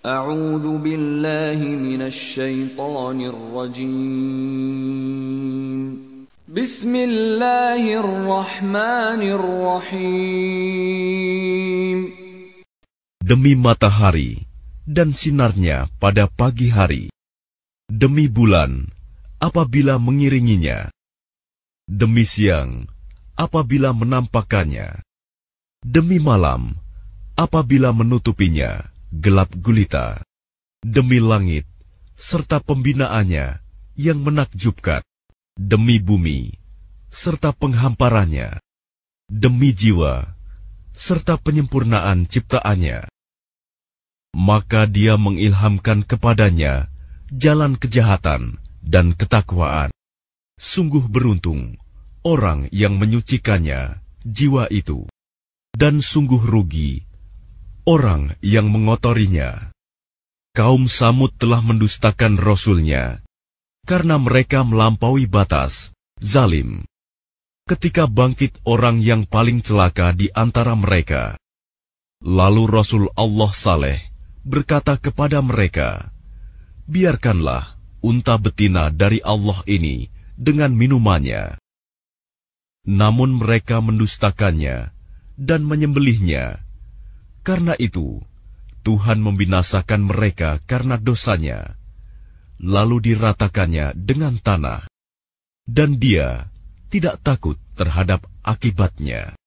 A'udzu billahi minasyaitonir rajim. Bismillahirrahmanirrahim. Demi matahari dan sinarnya pada pagi hari. Demi bulan apabila mengiringinya. Demi siang apabila menampakkannya. Demi malam apabila menutupinya gelap gulita, demi langit, serta pembinaannya yang menakjubkan, demi bumi, serta penghamparannya, demi jiwa, serta penyempurnaan ciptaannya. Maka dia mengilhamkan kepadanya jalan kejahatan dan ketakwaan. Sungguh beruntung orang yang menyucikannya, jiwa itu. Dan sungguh rugi orang yang mengotorinya. Kaum Samud telah mendustakan Rasulnya, karena mereka melampaui batas, zalim. Ketika bangkit orang yang paling celaka di antara mereka. Lalu Rasul Allah Saleh berkata kepada mereka, Biarkanlah unta betina dari Allah ini dengan minumannya. Namun mereka mendustakannya dan menyembelihnya karena itu, Tuhan membinasakan mereka karena dosanya, lalu diratakannya dengan tanah, dan dia tidak takut terhadap akibatnya.